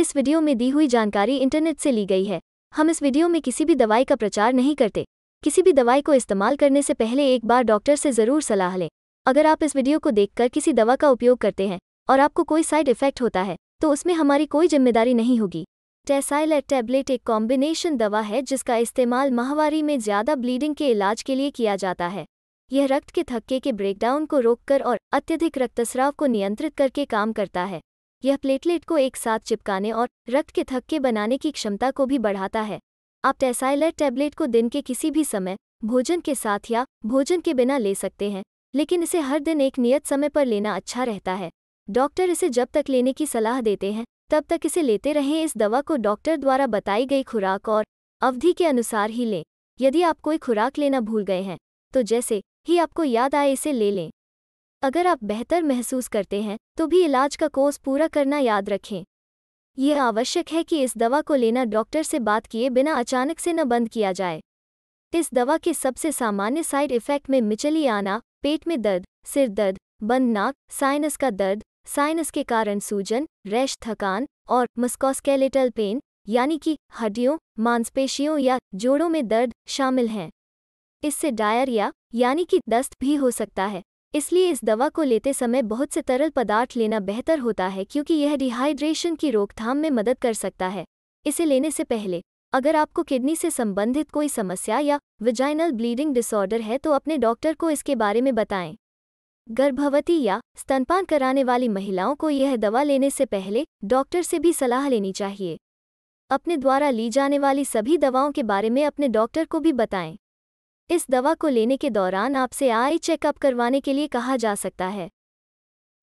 इस वीडियो में दी हुई जानकारी इंटरनेट से ली गई है हम इस वीडियो में किसी भी दवाई का प्रचार नहीं करते किसी भी दवाई को इस्तेमाल करने से पहले एक बार डॉक्टर से ज़रूर सलाह लें अगर आप इस वीडियो को देखकर किसी दवा का उपयोग करते हैं और आपको कोई साइड इफेक्ट होता है तो उसमें हमारी कोई जिम्मेदारी नहीं होगी टेसाइलेट टैबलेट एक कॉम्बिनेशन दवा है जिसका इस्तेमाल माहवारी में ज़्यादा ब्लीडिंग के इलाज के लिए किया जाता है यह रक्त के थक्के के ब्रेकडाउन को रोककर और अत्यधिक रक्तस्राव को नियंत्रित करके काम करता है यह प्लेटलेट को एक साथ चिपकाने और रक्त के थक्के बनाने की क्षमता को भी बढ़ाता है आप टेसाइलर टैबलेट को दिन के किसी भी समय भोजन के साथ या भोजन के बिना ले सकते हैं लेकिन इसे हर दिन एक नियत समय पर लेना अच्छा रहता है डॉक्टर इसे जब तक लेने की सलाह देते हैं तब तक इसे लेते रहें इस दवा को डॉक्टर द्वारा बताई गई खुराक और अवधि के अनुसार ही लें यदि आप कोई खुराक लेना भूल गए हैं तो जैसे ही आपको याद आए इसे ले लें अगर आप बेहतर महसूस करते हैं तो भी इलाज का कोर्स पूरा करना याद रखें यह आवश्यक है कि इस दवा को लेना डॉक्टर से बात किए बिना अचानक से न बंद किया जाए इस दवा के सबसे सामान्य साइड इफेक्ट में मिचली आना पेट में दर्द सिर दर्द बंद नाक साइनस का दर्द साइनस के कारण सूजन रैश थकान और मस्कोस्केलेटल पेन यानी कि हड्डियों मांसपेशियों या जोड़ों में दर्द शामिल हैं इससे डायरिया यानी कि दस्त भी हो सकता है इसलिए इस दवा को लेते समय बहुत से तरल पदार्थ लेना बेहतर होता है क्योंकि यह डिहाइड्रेशन की रोकथाम में मदद कर सकता है इसे लेने से पहले अगर आपको किडनी से संबंधित कोई समस्या या विजाइनल ब्लीडिंग डिसऑर्डर है तो अपने डॉक्टर को इसके बारे में बताएं गर्भवती या स्तनपान कराने वाली महिलाओं को यह दवा लेने से पहले डॉक्टर से भी सलाह लेनी चाहिए अपने द्वारा ली जाने वाली सभी दवाओं के बारे में अपने डॉक्टर को भी बताएं इस दवा को लेने के दौरान आपसे आई चेकअप करवाने के लिए कहा जा सकता है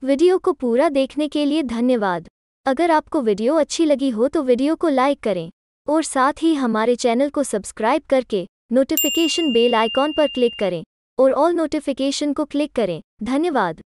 वीडियो को पूरा देखने के लिए धन्यवाद अगर आपको वीडियो अच्छी लगी हो तो वीडियो को लाइक करें और साथ ही हमारे चैनल को सब्सक्राइब करके नोटिफिकेशन बेल आइकॉन पर क्लिक करें और ऑल नोटिफिकेशन को क्लिक करें धन्यवाद